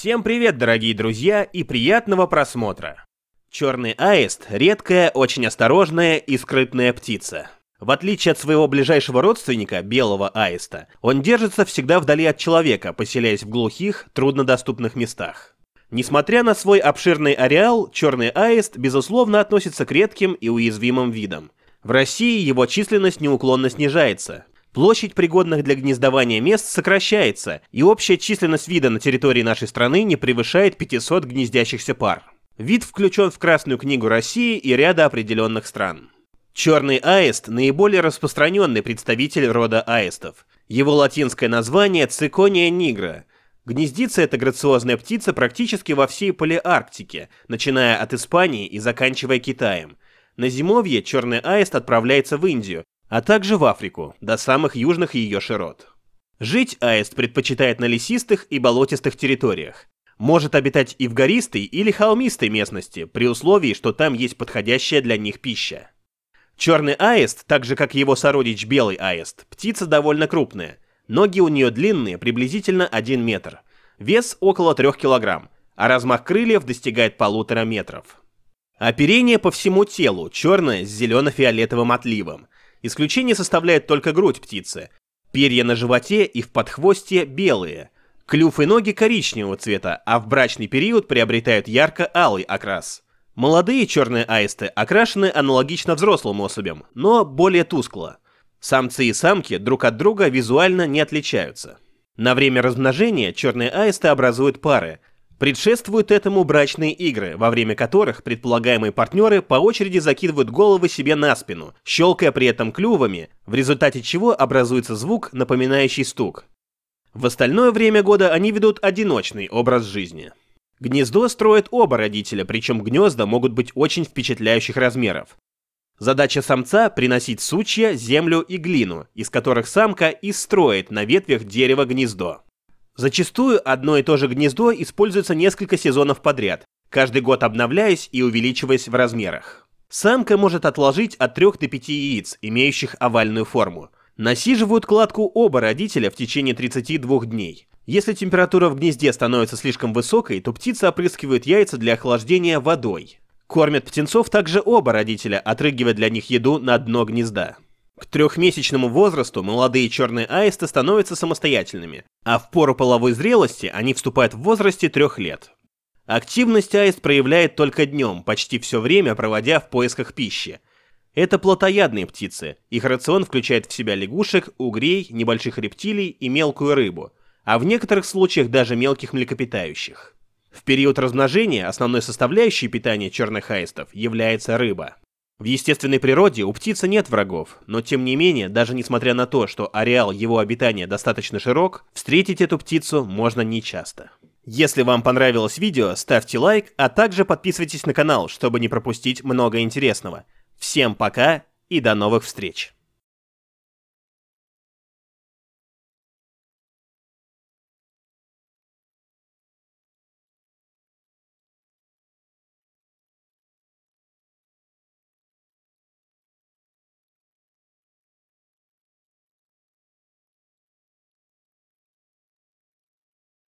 Всем привет, дорогие друзья, и приятного просмотра! Черный аист – редкая, очень осторожная и скрытная птица. В отличие от своего ближайшего родственника, белого аиста, он держится всегда вдали от человека, поселяясь в глухих, труднодоступных местах. Несмотря на свой обширный ареал, черный аист, безусловно, относится к редким и уязвимым видам. В России его численность неуклонно снижается, Площадь пригодных для гнездования мест сокращается, и общая численность вида на территории нашей страны не превышает 500 гнездящихся пар. Вид включен в Красную книгу России и ряда определенных стран. Черный аист – наиболее распространенный представитель рода аистов. Его латинское название – цикония нигра. Гнездится эта грациозная птица практически во всей Палеарктике, начиная от Испании и заканчивая Китаем. На зимовье черный аист отправляется в Индию, а также в Африку, до самых южных ее широт. Жить аист предпочитает на лесистых и болотистых территориях. Может обитать и в гористой или холмистой местности, при условии, что там есть подходящая для них пища. Черный аист, так же как его сородич белый аист, птица довольно крупная. Ноги у нее длинные, приблизительно 1 метр. Вес около 3 килограмм, а размах крыльев достигает полутора метров. Оперение по всему телу черное с зелено-фиолетовым отливом – Исключение составляет только грудь птицы. Перья на животе и в подхвостье белые, клюв и ноги коричневого цвета, а в брачный период приобретают ярко-алый окрас. Молодые черные аисты окрашены аналогично взрослым особям, но более тускло. Самцы и самки друг от друга визуально не отличаются. На время размножения черные аисты образуют пары, Предшествуют этому брачные игры, во время которых предполагаемые партнеры по очереди закидывают головы себе на спину, щелкая при этом клювами, в результате чего образуется звук, напоминающий стук. В остальное время года они ведут одиночный образ жизни. Гнездо строят оба родителя, причем гнезда могут быть очень впечатляющих размеров. Задача самца – приносить сучья, землю и глину, из которых самка и строит на ветвях дерева гнездо. Зачастую одно и то же гнездо используется несколько сезонов подряд, каждый год обновляясь и увеличиваясь в размерах. Самка может отложить от 3 до 5 яиц, имеющих овальную форму. Насиживают кладку оба родителя в течение 32 дней. Если температура в гнезде становится слишком высокой, то птица опрыскивает яйца для охлаждения водой. Кормят птенцов также оба родителя, отрыгивая для них еду на дно гнезда. К трехмесячному возрасту молодые черные аисты становятся самостоятельными, а в пору половой зрелости они вступают в возрасте трех лет. Активность аист проявляет только днем, почти все время проводя в поисках пищи. Это плотоядные птицы, их рацион включает в себя лягушек, угрей, небольших рептилий и мелкую рыбу, а в некоторых случаях даже мелких млекопитающих. В период размножения основной составляющей питания черных аистов является рыба. В естественной природе у птицы нет врагов, но тем не менее, даже несмотря на то, что ареал его обитания достаточно широк, встретить эту птицу можно нечасто. Если вам понравилось видео, ставьте лайк, а также подписывайтесь на канал, чтобы не пропустить много интересного. Всем пока и до новых встреч!